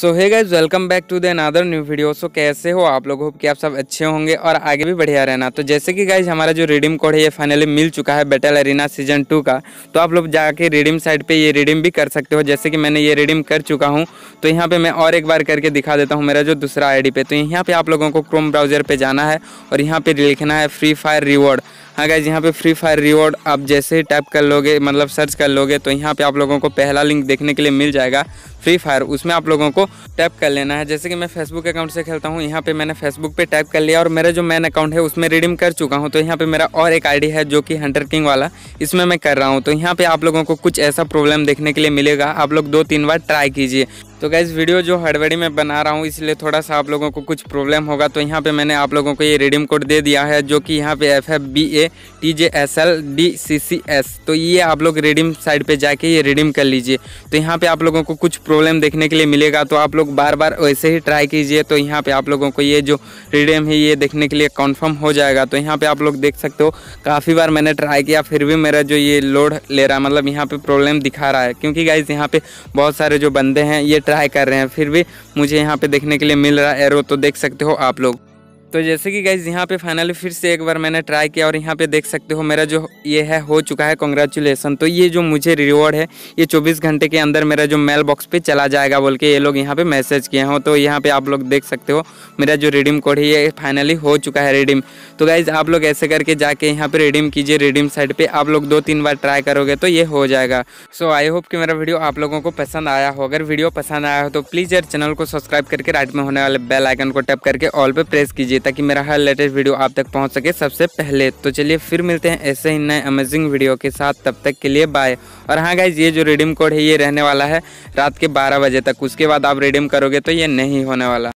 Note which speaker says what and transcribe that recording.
Speaker 1: सो है guys welcome back to the another new video so कैसे हो आप लोग होप कि आप सब अच्छे होंगे और आगे भी बढ़िया रहना तो जैसे कि गाइज हमारा जो रिडीम कोड है ये फाइनली मिल चुका है बेटल एरिना सीजन टू का तो आप लोग जाके रिडीम साइड पे ये रिडीम भी कर सकते हो जैसे कि मैंने ये रिडीम कर चुका हूँ तो यहाँ पर मैं और एक बार करके दिखा देता हूँ मेरा जो दूसरा आई पे तो यहाँ पर आप लोगों को क्रोम ब्राउजर पर जाना है और यहाँ पर लिखना है फ्री फायर रिवॉर्ड हाँ गाइज यहाँ पे फ्री फायर रिवॉर्ड आप जैसे ही टाइप कर लोगे मतलब सर्च कर लोगे तो यहाँ पे आप लोगों को पहला लिंक देखने के लिए मिल जाएगा फ्री फायर उसमें आप लोगों को टैप कर लेना है जैसे कि मैं फेसबुक अकाउंट से खेलता हूँ यहाँ पे मैंने फेसबुक पे टैप कर लिया और मेरा जो मेन अकाउंट है उसमें रिडीम कर चुका हूँ तो यहाँ पे मेरा और एक आईडी है जो कि हंटर किंग वाला इसमें मैं कर रहा हूँ तो यहाँ पे आप लोगों को कुछ ऐसा प्रॉब्लम देखने के लिए मिलेगा आप लोग दो तीन बार ट्राई कीजिए तो गैस वीडियो जो हड़बड़ी में बना रहा हूँ इसलिए थोड़ा सा आप लोगों को कुछ प्रॉब्लम होगा तो यहाँ पे मैंने आप लोगों को ये रिडीम कोड दे दिया है जो कि यहाँ पे F F B A T J S L D C C S तो ये आप लोग रिडीम साइड पे जाके ये रिडीम कर लीजिए तो यहाँ पे आप लोगों को कुछ प्रॉब्लम देखने के लिए मिलेगा तो आप लोग बार बार वैसे ही ट्राई कीजिए तो यहाँ पर आप लोगों को ये जो रिडीम है ये देखने के लिए कन्फर्म हो जाएगा तो यहाँ पर आप लोग देख सकते हो काफ़ी बार मैंने ट्राई किया फिर भी मेरा जो ये लोड ले रहा है मतलब यहाँ पर प्रॉब्लम दिखा रहा है क्योंकि गाइज यहाँ पर बहुत सारे जो बंदे हैं ये ट्राई कर रहे हैं फिर भी मुझे यहाँ पे देखने के लिए मिल रहा है एरो तो देख सकते हो आप लोग तो जैसे कि गाइज यहाँ पे फाइनली फिर से एक बार मैंने ट्राई किया और यहाँ पे देख सकते हो मेरा जो ये है हो चुका है कॉन्ग्रेचुलेसन तो ये जो मुझे रिवॉर्ड है ये 24 घंटे के अंदर मेरा जो मेल बॉक्स पे चला जाएगा बोल के ये लोग यहाँ पे मैसेज किए हों तो यहाँ पे आप लोग देख सकते हो मेरा जो रिडीम कोड है ये फाइनली हो चुका है रिडीम तो गाइज आप लोग ऐसे करके जाके यहाँ पर रिडीम कीजिए रिडीम साइड पर आप लोग दो तीन बार ट्राई करोगे तो ये हो जाएगा सो आई होप कि मेरा वीडियो आप लोगों को पसंद आया हो अगर वीडियो पसंद आया हो तो प्लीज़ यार चैनल को सब्सक्राइब करके राइट में होने वाले बेल आइकन को टैप करके ऑल पर प्रेस कीजिए ताकि मेरा हर लेटेस्ट वीडियो आप तक पहुँच सके सबसे पहले तो चलिए फिर मिलते हैं ऐसे ही नए अमेजिंग वीडियो के साथ तब तक के लिए बाय और हाँ गाइज ये जो रिडीम कोड है ये रहने वाला है रात के बारह बजे तक उसके बाद आप रिडीम करोगे तो ये नहीं होने वाला